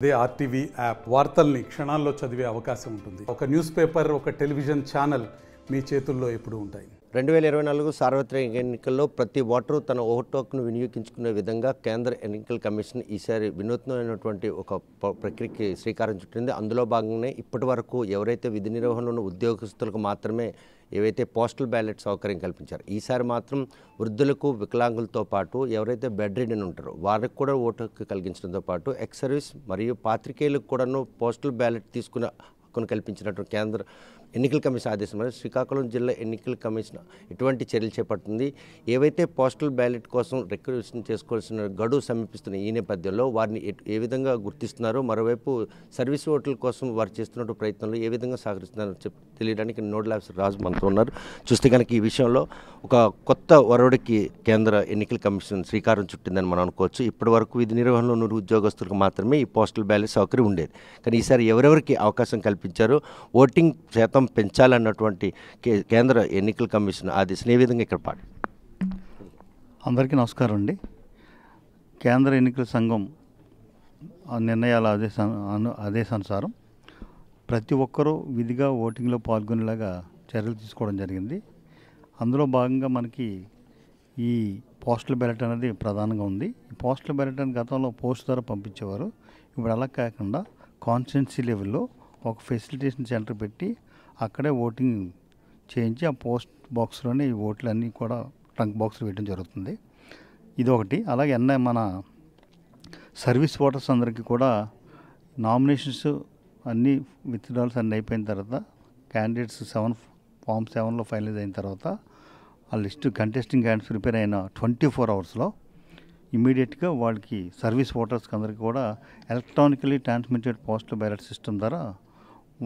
అదే RTV app వార్తల్ని క్షణాల్లో చదివే అవకాశం ఉంటుంది ఒక న్యూస్ పేపర్ ఒక టెలివిజన్ ఛానల్ మీ చేతుల్లో ఎప్పుడు ఉంటాయి రెండు వేల ఇరవై నాలుగు సార్వత్రిక ఎన్నికల్లో ప్రతి ఓటరు తన ఓటోక్ను వినియోగించుకునే విధంగా కేంద్ర ఎన్నికల కమిషన్ ఈసారి వినూత్నమైనటువంటి ఒక ప్రక్రియకి శ్రీకారం చుట్టింది అందులో భాగంగానే ఇప్పటి వరకు ఎవరైతే విధి నిర్వహణలో ఉద్యోగస్తులకు మాత్రమే ఏవైతే పోస్టల్ బ్యాలెట్ సౌకర్యం కల్పించారు ఈసారి మాత్రం వృద్ధులకు వికలాంగులతో పాటు ఎవరైతే బెడ్ రిడన్ ఉంటారో వారికి కూడా ఓటు హక్కు కలిగించడంతో పాటు ఎక్స్ సర్వీస్ మరియు పాత్రికేయులకు కూడాను పోస్టల్ బ్యాలెట్ తీసుకునే హక్కును కల్పించినట్టు కేంద్ర ఎన్నికల కమిషన్ ఆదేశం మేరకు శ్రీకాకుళం జిల్లా ఎన్నికల కమిషన్ ఎటువంటి చర్యలు చేపట్టింది ఏవైతే పోస్టల్ బ్యాలెట్ కోసం రిక్వెస్ట్ చేసుకోవాల్సిన గడువు సమీపిస్తున్న ఈ నేపథ్యంలో వారిని ఏ విధంగా గుర్తిస్తున్నారో మరోవైపు సర్వీస్ ఓట్ల కోసం వారు చేస్తున్న ప్రయత్నంలో ఏ విధంగా సహకరిస్తున్నారో చెప్పి తెలియడానికి నోడల్ ఆఫీసర్ రాజు మనతో ఉన్నారు చూస్తే కనుక ఈ విషయంలో ఒక కొత్త వరవడికి కేంద్ర ఎన్నికల కమిషన్ శ్రీకారం చుట్టిందని మనం అనుకోవచ్చు ఇప్పటి వరకు విధి నిర్వహణలో ఉన్న ఉద్యోగస్తులకు మాత్రమే ఈ పోస్టల్ బ్యాలెట్ సౌకర్యం ఉండేది కానీ ఈసారి ఎవరెవరికి అవకాశం కల్పించారు ఓటింగ్ శాతం శాతం పెంచాలన్నటువంటి కేంద్ర ఎన్నికల కమిషన్ ఆ దిశ ఏ విధంగా ఇక్కడ పాడు అందరికీ నమస్కారం అండి కేంద్ర ఎన్నికల సంఘం నిర్ణయాల ఆదేశ ఆదేశానుసారం ప్రతి ఒక్కరూ విధిగా ఓటింగ్లో పాల్గొనేలాగా చర్యలు తీసుకోవడం జరిగింది అందులో భాగంగా మనకి ఈ పోస్టల్ బ్యాలెట్ అనేది ప్రధానంగా ఉంది ఈ పోస్టల్ బ్యాలెట్ అని గతంలో పోస్ట్ ద్వారా పంపించేవారు ఇప్పుడు అలా కాకుండా కాన్స్టెన్సీ లెవెల్లో ఒక ఫెసిలిటేషన్ సెంటర్ పెట్టి అక్కడే ఓటింగ్ చేయించి ఆ పోస్ట్ బాక్స్లోనే ఈ అన్నీ కూడా ట్రంక్ బాక్స్లో వేయడం జరుగుతుంది ఇది ఒకటి అలాగే ఎన్న మన సర్వీస్ ఓటర్స్ అందరికీ కూడా నామినేషన్స్ అన్నీ విత్డ్రాల్స్ అన్నీ అయిపోయిన తర్వాత క్యాండిడేట్స్ సెవెన్ ఫామ్ సెవెన్లో ఫైనలైజ్ అయిన తర్వాత ఆ లిస్ట్ కంటెస్టింగ్ క్యాండిడేట్స్ ప్రిపేర్ అయిన ట్వంటీ ఫోర్ అవర్స్లో ఇమీడియట్గా వాళ్ళకి సర్వీస్ ఓటర్స్కి అందరికీ కూడా electronically transmitted postal ballot system ద్వారా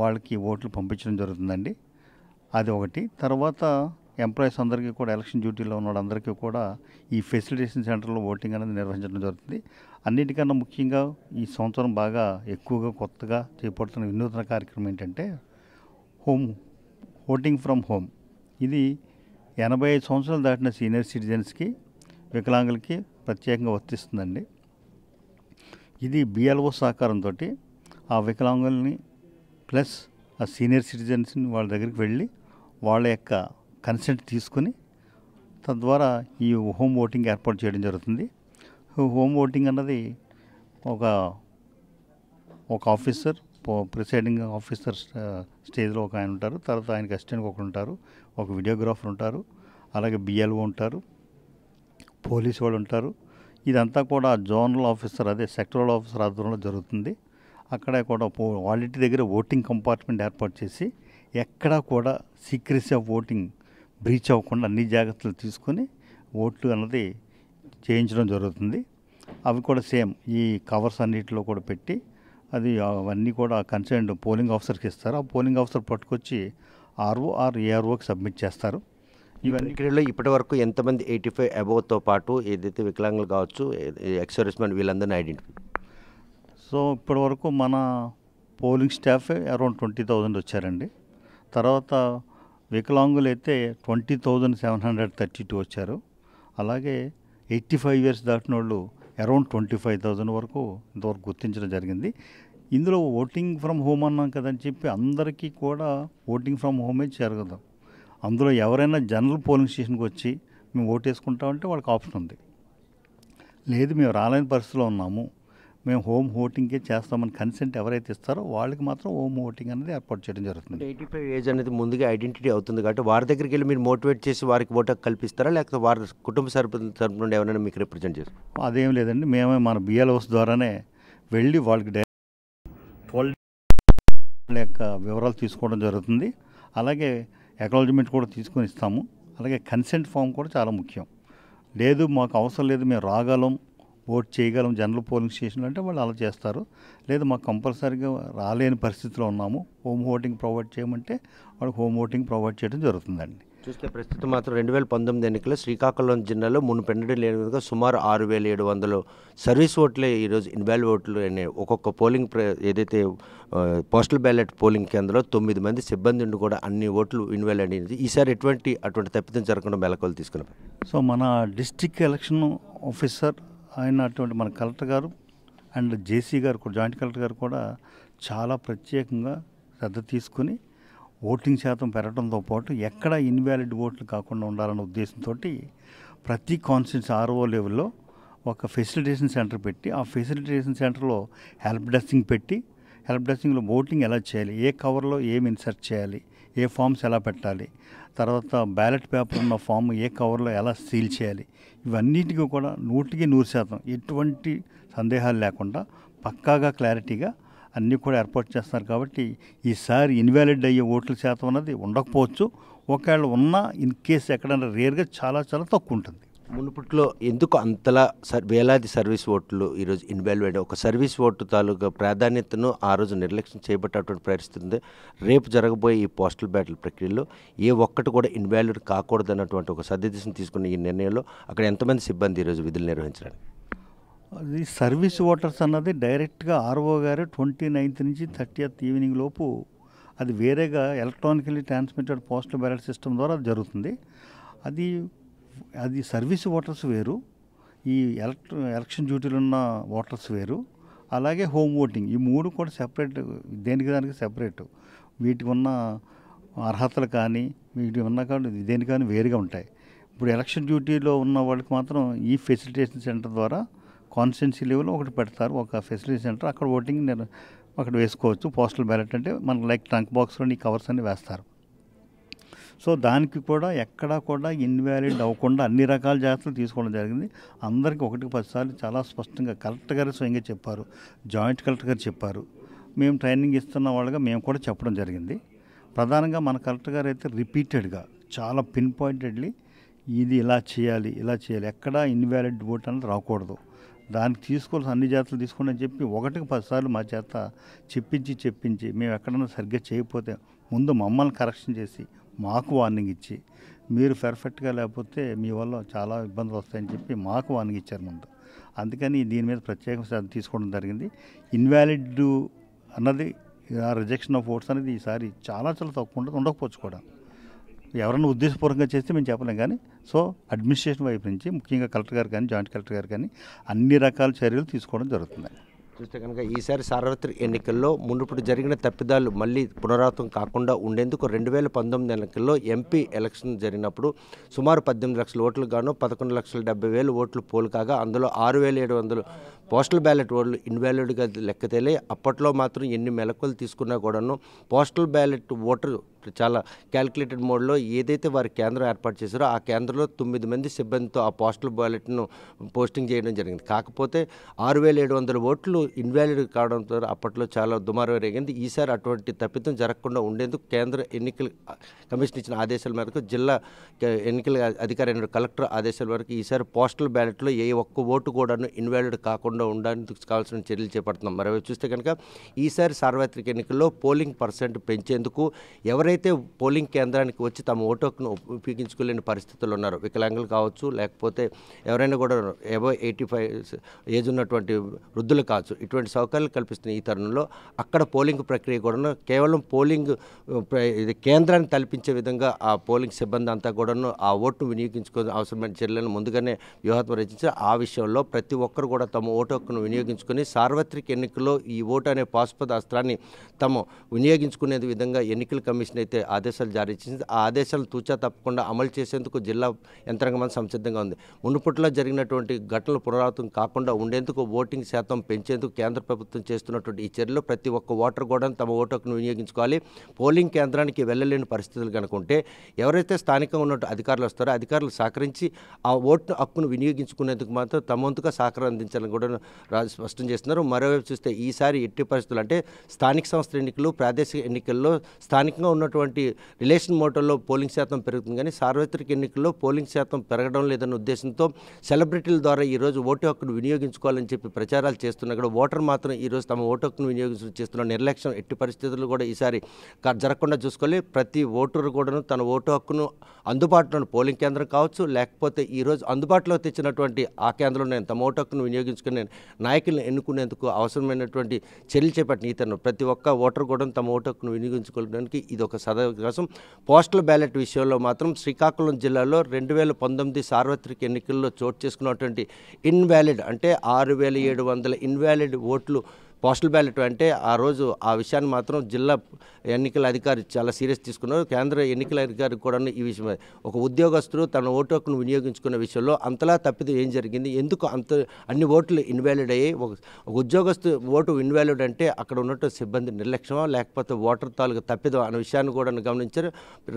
వాళ్ళకి ఓట్లు పంపించడం జరుగుతుందండి అది ఒకటి తర్వాత ఎంప్లాయీస్ అందరికీ కూడా ఎలక్షన్ డ్యూటీలో ఉన్న వాళ్ళందరికీ కూడా ఈ ఫెసిలిటేషన్ సెంటర్లో ఓటింగ్ అనేది నిర్వహించడం జరుగుతుంది అన్నిటికన్నా ముఖ్యంగా ఈ సంవత్సరం బాగా ఎక్కువగా కొత్తగా చేపడుతున్న వినూత్న కార్యక్రమం ఏంటంటే హోమ్ ఓటింగ్ ఫ్రమ్ హోమ్ ఇది ఎనభై ఐదు సంవత్సరాలు దాటిన సీనియర్ సిటిజన్స్కి వికలాంగులకి ప్రత్యేకంగా వర్తిస్తుందండి ఇది బిఎల్ఓ సహకారంతో ఆ వికలాంగుల్ని ప్లస్ ఆ సీనియర్ సిటిజన్స్ని వాళ్ళ దగ్గరికి వెళ్ళి వాళ్ళ యొక్క కన్సెంట్ తీసుకుని తద్వారా ఈ హోమ్ ఓటింగ్ ఏర్పాటు చేయడం జరుగుతుంది హోమ్ ఓటింగ్ అన్నది ఒక ఒక ఆఫీసర్ ప్రిసైడింగ్ ఆఫీసర్ స్టేజ్లో ఒక ఆయన ఉంటారు తర్వాత ఆయనకి అసిస్టెంట్ ఒకరు ఉంటారు ఒక వీడియోగ్రాఫర్ ఉంటారు అలాగే బిఎల్ఓ ఉంటారు పోలీసు వాళ్ళు ఉంటారు ఇదంతా కూడా జోనల్ ఆఫీసర్ అదే సెక్టరల్ ఆఫీసర్ ఆధ్వర్యంలో జరుగుతుంది అక్కడ కూడా వాలంటీర్ దగ్గర ఓటింగ్ కంపార్ట్మెంట్ ఏర్పాటు చేసి ఎక్కడా కూడా సీక్రెసీ ఆఫ్ ఓటింగ్ బ్రీచ్ అవ్వకుండా అన్ని జాగ్రత్తలు తీసుకొని ఓట్లు అన్నది చేయించడం జరుగుతుంది అవి కూడా సేమ్ ఈ కవర్స్ అన్నిటిలో కూడా పెట్టి అది అవన్నీ కూడా కన్సర్న్ పోలింగ్ ఆఫీసర్కి ఇస్తారు ఆ పోలింగ్ ఆఫీసర్ పట్టుకొచ్చి ఆర్ఓ ఆర్ ఏఆర్ఓకి సబ్మిట్ చేస్తారు ఇవన్నీ క్రీడలో ఇప్పటి వరకు ఎంతమంది ఎయిటీ ఫైవ్ అబోవ్తో పాటు ఏదైతే వికలాంగులు కావచ్చు ఎక్సర్విస్మెంట్ వీళ్ళందరినీ ఐడెంటిఫై సో ఇప్పటి వరకు మన polling staff around twenty thousand వచ్చారండి తర్వాత వికలాంగులు అయితే twenty thousand seven hundred thirty two వచ్చారు అలాగే ఎయిటీ ఫైవ్ ఇయర్స్ దాటిన వాళ్ళు అరౌండ్ ట్వంటీ ఫైవ్ థౌజండ్ వరకు ఇంతవరకు గుర్తించడం జరిగింది ఇందులో ఓటింగ్ ఫ్రమ్ హోమ్ అన్నాం కదని చెప్పి అందరికీ కూడా ఓటింగ్ ఫ్రమ్ హోమే జరగదు అందులో ఎవరైనా జనరల్ పోలింగ్ స్టేషన్కి వచ్చి మేము ఓటేసుకుంటామంటే వాళ్ళకి ఆప్షన్ ఉంది లేదు మేము రాలేని పరిస్థితిలో ఉన్నాము మేము హోమ్ ఓటింగ్కే చేస్తామని కన్సెంట్ ఎవరైతే ఇస్తారో వాళ్ళకి మాత్రం హోమ్ ఓటింగ్ అనేది ఏర్పాటు చేయడం జరుగుతుంది ఎయిటీ ఫైవ్ ఏజ్ అనేది ముందుగా ఐడెంటిటీ అవుతుంది కాబట్టి వారి దగ్గరికి వెళ్ళి మీరు మోటివేట్ చేసి వారికి ఓటకు కల్పిస్తారా లేకపోతే వారి కుటుంబ సరపు తరపు నుండి ఎవరైనా మీకు రిప్రజెంట్ చేస్తారు అదేం లేదండి మేమే మన బిఎల్ఓస్ ద్వారానే వెళ్ళి వాళ్ళకి యొక్క వివరాలు తీసుకోవడం జరుగుతుంది అలాగే అక్నాలజ్మెంట్ కూడా తీసుకొని ఇస్తాము అలాగే కన్సెంట్ ఫామ్ కూడా చాలా ముఖ్యం లేదు మాకు అవసరం లేదు మేము రాగలం ఓట్ చేయగలం జనరల్ పోలింగ్ స్టేషన్లు అంటే వాళ్ళు అలా చేస్తారు లేదు మాకు కంపల్సరీగా రాలేని పరిస్థితిలో ఉన్నాము హోమ్ ఓటింగ్ ప్రొవైడ్ చేయమంటే వాళ్ళకి హోమ్ ఓటింగ్ ప్రొవైడ్ చేయడం జరుగుతుందండి చూస్తే ప్రస్తుతం మాత్రం రెండు వేల పంతొమ్మిది ఎన్నికల్లో శ్రీకాకుళం జిల్లాలో మునుపెండడం లేని విధంగా సుమారు ఆరు వేల ఏడు వందలు సర్వీస్ ఓట్లే ఈరోజు ఇన్వాల్వ్ ఓట్లు అనే ఒక్కొక్క పోలింగ్ ఏదైతే పోస్టల్ బ్యాలెట్ పోలింగ్ కేంద్రంలో తొమ్మిది మంది సిబ్బందిని కూడా అన్ని ఓట్లు ఇన్వాల్వ్ అయ్యింది ఈసారి ఎటువంటి అటువంటి తప్పిదం జరగకుండా మెలకువలు తీసుకున్నాం సో మన డిస్టిక్ ఎలక్షన్ ఆఫీసర్ ఆయన అటువంటి మన కలెక్టర్ గారు అండ్ జేసీ గారు కూడా జాయింట్ కలెక్టర్ గారు కూడా చాలా ప్రత్యేకంగా శ్రద్ధ తీసుకుని ఓటింగ్ శాతం పెరగడంతో పాటు ఎక్కడ ఇన్వాలిడ్ ఓట్లు కాకుండా ఉండాలనే ఉద్దేశంతో ప్రతి కాన్స్టిట్యూన్స్ ఆర్ఓ లెవెల్లో ఒక ఫెసిలిటేషన్ సెంటర్ పెట్టి ఆ ఫెసిలిటేషన్ సెంటర్లో హెల్ప్ డెస్కింగ్ పెట్టి హెల్ప్ డెస్కింగ్లో ఓటింగ్ ఎలా చేయాలి ఏ కవర్లో ఏమి ఇన్సర్ట్ చేయాలి ఏ ఫామ్స్ ఎలా పెట్టాలి తర్వాత బ్యాలెట్ పేపర్ ఉన్న ఫామ్ ఏ కవర్లో ఎలా సీల్ చేయాలి ఇవన్నిటికి కూడా నూటికి నూరు శాతం ఎటువంటి సందేహాలు లేకుండా పక్కాగా క్లారిటీగా అన్నీ కూడా ఏర్పాటు చేస్తున్నారు కాబట్టి ఈసారి ఇన్వాలిడ్ అయ్యే ఓట్ల శాతం అనేది ఉండకపోవచ్చు ఒకవేళ ఉన్నా ఇన్ కేసు ఎక్కడైనా రేర్గా చాలా చాలా తక్కువ ఉంటుంది మునుపట్లో ఎందుకు అంతలా సర్ వేలాది సర్వీస్ ఓట్లు ఈరోజు ఇన్వాల్వ్ ఒక సర్వీస్ ఓటు తాలూకా ప్రాధాన్యతను ఆ రోజు నిర్లక్ష్యం చేయబట్టేటువంటి పరిస్థితి రేపు జరగబోయే ఈ పోస్టల్ బ్యాటల్ ప్రక్రియలో ఏ ఒక్కటి కూడా ఇన్వాల్వ్డ్ కాకూడదు అన్నటువంటి ఒక సదిదిశను తీసుకున్న ఈ నిర్ణయంలో అక్కడ ఎంతమంది సిబ్బంది ఈరోజు విధులు నిర్వహించడానికి అది సర్వీస్ ఓటర్స్ అన్నది డైరెక్ట్గా ఆర్ఓ గారు ట్వంటీ నైన్త్ నుంచి థర్టీఎత్ ఈవినింగ్ లోపు అది వేరేగా electronically transmitted postal ballot system ద్వారా జరుగుతుంది అది అది సర్వీస్ ఓటర్స్ వేరు ఈ ఎలక్ట్ ఎలక్షన్ డ్యూటీలు ఉన్న ఓటర్స్ వేరు అలాగే హోమ్ ఓటింగ్ ఈ మూడు కూడా సెపరేట్ దేనికి దానికి సెపరేట్ వీటికి ఉన్న అర్హతలు కానీ వీటి ఉన్న కానీ దేనికి కానీ వేరుగా ఉంటాయి ఇప్పుడు ఎలక్షన్ డ్యూటీలో ఉన్న వాళ్ళకి మాత్రం ఈ ఫెసిలిటేషన్ సెంటర్ ద్వారా కాన్స్టిట్యున్సీ లెవెల్ ఒకటి పెడతారు ఒక ఫెసిలిటీ సెంటర్ అక్కడ ఓటింగ్ అక్కడ వేసుకోవచ్చు పోస్టల్ బ్యాలెట్ అంటే మనకు లైక్ ట్రంక్ బాక్స్లో నీ కవర్స్ అన్ని వేస్తారు సో దానికి కూడా ఎక్కడా కూడా ఇన్వాలిడ్ అవ్వకుండా అన్ని రకాల జాగ్రత్తలు తీసుకోవడం జరిగింది అందరికీ ఒకటికి పదిసార్లు చాలా స్పష్టంగా కలెక్టర్ స్వయంగా చెప్పారు జాయింట్ కలెక్టర్ గారు చెప్పారు మేము ట్రైనింగ్ ఇస్తున్న వాళ్ళగా మేము కూడా చెప్పడం జరిగింది ప్రధానంగా మన కలెక్టర్ గారు అయితే రిపీటెడ్గా చాలా పిన్ పాయింటెడ్లీ ఇది ఇలా చేయాలి ఇలా చేయాలి ఎక్కడా ఇన్వాలిడ్ ఓట్ అనేది రాకూడదు దానికి తీసుకోవాల్సిన అన్ని జాతలు తీసుకోండి అని చెప్పి ఒకటికి పదిసార్లు మా చేత చెప్పించి చెప్పించి మేము ఎక్కడన్నా సరిగ్గా చేయకపోతే ముందు మమ్మల్ని కరెక్షన్ చేసి మాకు వార్నింగ్ ఇచ్చి మీరు పెర్ఫెక్ట్గా లేకపోతే మీ వల్ల చాలా ఇబ్బందులు వస్తాయని చెప్పి మాకు వార్నింగ్ ఇచ్చారు ముందు అందుకని దీని మీద ప్రత్యేక శ్రద్ధ తీసుకోవడం జరిగింది ఇన్వాలిడ్ అన్నది ఆ రిజెక్షన్ ఆఫ్ ఓట్స్ అనేది ఈసారి చాలా చాలా తక్కువ ఉండదు ఉండకపోవచ్చు కూడా ఎవరైనా ఉద్దేశపూర్వకంగా చేస్తే మేము చెప్పలేం కానీ సో అడ్మినిస్ట్రేషన్ వైపు నుంచి ముఖ్యంగా కలెక్టర్ గారు కానీ జాయింట్ కలెక్టర్ గారు కానీ అన్ని రకాల చర్యలు తీసుకోవడం జరుగుతుంది చూస్తే కనుక ఈసారి సార్వత్రిక ఎన్నికల్లో మునుపటి జరిగిన తప్పిదాలు మళ్ళీ పునరావృతం కాకుండా ఉండేందుకు రెండు వేల పంతొమ్మిది ఎన్నికల్లో ఎంపీ ఎలక్షన్ జరిగినప్పుడు సుమారు పద్దెనిమిది లక్షల ఓట్లు గాను పదకొండు లక్షల డెబ్బై వేలు ఓట్లు పోలు కాగా అందులో ఆరు వేల ఏడు వందలు పోస్టల్ బ్యాలెట్ ఓట్లు ఇన్వాలిడ్గా లెక్కతేలే అప్పట్లో మాత్రం ఎన్ని మెలకువలు తీసుకున్నా కూడాను పోస్టల్ బ్యాలెట్ ఓటర్ చాలా క్యాలిక్యులేటెడ్ మోడ్లో ఏదైతే వారి కేంద్రం ఏర్పాటు చేశారో ఆ కేంద్రంలో తొమ్మిది మంది సిబ్బందితో ఆ పోస్టల్ బ్యాలెట్ను పోస్టింగ్ చేయడం జరిగింది కాకపోతే ఆరు వేల ఏడు వందల ఓట్లు ఇన్వాలిడ్ కావడంతో అప్పట్లో చాలా దుమారు రేగింది ఈసారి అటువంటి తప్పిదం జరగకుండా ఉండేందుకు కేంద్ర ఎన్నికల కమిషన్ ఇచ్చిన ఆదేశాల మేరకు జిల్లా ఎన్నికల అధికారి కలెక్టర్ ఆదేశాల మేరకు ఈసారి పోస్టల్ బ్యాలెట్లో ఏ ఒక్క ఓటు కూడాను ఇన్వాలిడ్ కాకుండా ఉండడానికి కావాల్సిన చర్యలు చేపడుతున్నాం మరోవైపు చూస్తే కనుక ఈసారి సార్వత్రిక ఎన్నికల్లో పోలింగ్ పర్సెంట్ పెంచేందుకు ఎవరైతే ఎవరైతే పోలింగ్ కేంద్రానికి వచ్చి తమ ఓటుకును హక్కును ఉపయోగించుకోలేని పరిస్థితులు ఉన్నారో వికలాంగులు కావచ్చు లేకపోతే ఎవరైనా కూడా ఎబో ఎయిటీ ఫైవ్ ఏజ్ ఉన్నటువంటి వృద్ధులు కావచ్చు ఇటువంటి సౌకర్యాలు కల్పిస్తున్న ఈ తరుణంలో అక్కడ పోలింగ్ ప్రక్రియ కూడా కేవలం పోలింగ్ ఇది కేంద్రాన్ని తలపించే విధంగా ఆ పోలింగ్ సిబ్బంది అంతా కూడాను ఆ ఓటును వినియోగించుకునే అవసరమైన చర్యలను ముందుగానే వ్యూహాత్మ రచించి ఆ విషయంలో ప్రతి ఒక్కరు కూడా తమ ఓటు హక్కును వినియోగించుకొని సార్వత్రిక ఎన్నికల్లో ఈ ఓటు అనే పాశుపద అస్త్రాన్ని తమ వినియోగించుకునే విధంగా ఎన్నికల కమిషన్ ఏవైతే ఆదేశాలు జారీ చేసింది ఆ ఆదేశాలు తూచా తప్పకుండా అమలు చేసేందుకు జిల్లా యంత్రాంగం సంసిద్ధంగా ఉంది మునుపట్లో జరిగినటువంటి ఘటనలు పునరావృతం కాకుండా ఉండేందుకు ఓటింగ్ శాతం పెంచేందుకు కేంద్ర ప్రభుత్వం చేస్తున్నటువంటి ఈ చర్యలు ప్రతి ఒక్క ఓటర్ కూడా తమ ఓటు వినియోగించుకోవాలి పోలింగ్ కేంద్రానికి వెళ్ళలేని పరిస్థితులు కనుకుంటే ఎవరైతే స్థానికంగా ఉన్నట్టు అధికారులు వస్తారో అధికారులు సహకరించి ఆ ఓటు హక్కును వినియోగించుకునేందుకు మాత్రం తమ వంతుగా సహకారం అందించాలని కూడా స్పష్టం చేస్తున్నారు మరోవైపు చూస్తే ఈసారి ఎట్టి పరిస్థితులు అంటే స్థానిక సంస్థల ఎన్నికలు ప్రాదేశిక ఎన్నికల్లో స్థానికంగా ఉన్న ఉన్నటువంటి రిలేషన్ మోటల్లో పోలింగ్ శాతం పెరుగుతుంది కానీ సార్వత్రిక ఎన్నికల్లో పోలింగ్ శాతం పెరగడం లేదన్న ఉద్దేశంతో సెలబ్రిటీల ద్వారా ఈరోజు ఓటు హక్కును వినియోగించుకోవాలని చెప్పి ప్రచారాలు చేస్తున్నాయి కూడా ఓటర్ మాత్రం ఈరోజు తమ ఓటు హక్కును వినియోగించు చేస్తున్న నిర్లక్ష్యం ఎట్టి పరిస్థితులు కూడా ఈసారి జరగకుండా చూసుకోవాలి ప్రతి ఓటరు కూడాను తన ఓటు హక్కును అందుబాటులో పోలింగ్ కేంద్రం కావచ్చు లేకపోతే ఈరోజు అందుబాటులో తెచ్చినటువంటి ఆ కేంద్రంలో నేను తమ ఓటు హక్కును వినియోగించుకునే నాయకులను ఎన్నుకునేందుకు అవసరమైనటువంటి చర్యలు చేపట్టిన ఇతను ప్రతి ఒక్క ఓటర్ కూడా తమ ఓటు హక్కును వినియోగించుకోవడానికి ఇది ఒక యొక్క సదవకాశం పోస్టల్ బ్యాలెట్ విషయంలో మాత్రం శ్రీకాకుళం జిల్లాలో రెండు వేల పంతొమ్మిది సార్వత్రిక ఎన్నికల్లో చోటు చేసుకున్నటువంటి ఇన్వాలిడ్ అంటే ఆరు వేల ఏడు వందల ఇన్వాలిడ్ ఓట్లు పోస్టల్ బ్యాలెట్ అంటే ఆ రోజు ఆ విషయాన్ని మాత్రం జిల్లా ఎన్నికల అధికారి చాలా సీరియస్ తీసుకున్నారు కేంద్ర ఎన్నికల అధికారి కూడా ఈ విషయం ఒక ఉద్యోగస్తుడు తన ఓటు హక్కును వినియోగించుకున్న విషయంలో అంతలా తప్పిది ఏం జరిగింది ఎందుకు అంత అన్ని ఓట్లు ఇన్వాలిడ్ అయ్యాయి ఒక ఉద్యోగస్తు ఓటు ఇన్వాలిడ్ అంటే అక్కడ ఉన్నట్టు సిబ్బంది నిర్లక్ష్యమా లేకపోతే ఓటర్ తాలూకు తప్పిదో అనే విషయాన్ని కూడా గమనించారు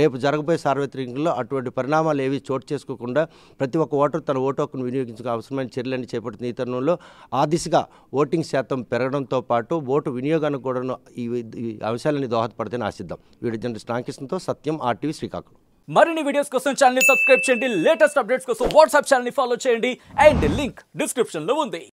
రేపు జరగబోయే సార్వత్రికంలో అటువంటి పరిణామాలు ఏవి చోటు చేసుకోకుండా ప్రతి ఒక్క ఓటర్ తన ఓటు హక్కును వినియోగించుకునే అవసరమైన చర్యలన్నీ చేపట్టిన ఈ తరుణంలో ఆ దిశగా ఓటింగ్ శాతం పెరగడం వినియోగంతో పాటు ఓటు వినియోగానికి కూడా ఈ అంశాలని దోహదపడితేనే ఆశిద్దాం వీడియో జనరల్ రామకృష్ణతో సత్యం ఆర్టీవీ శ్రీకాకుళం మరిన్ని వీడియోస్ కోసం ఛానల్ సబ్స్క్రైబ్ చేయండి లేటెస్ట్ అప్డేట్స్ కోసం వాట్సాప్ ఛానల్ ఫాలో చేయండి అండ్ లింక్ డిస్క్రిప్షన్ లో ఉంది